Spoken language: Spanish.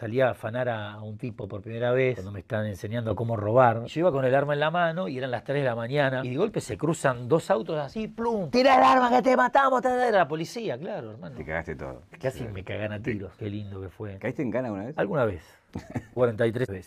salía a afanar a, un tipo por primera vez, cuando me están enseñando cómo robar. Yo iba con el arma en la mano y eran las 3 de la mañana y de golpe se cruzan dos autos así, plum, tira el arma que te matamos, te de la policía, claro, hermano. Te cagaste todo. Casi me cagan a tiros, qué lindo que fue. ¿Caíste en gana alguna vez? Alguna vez, 43 veces.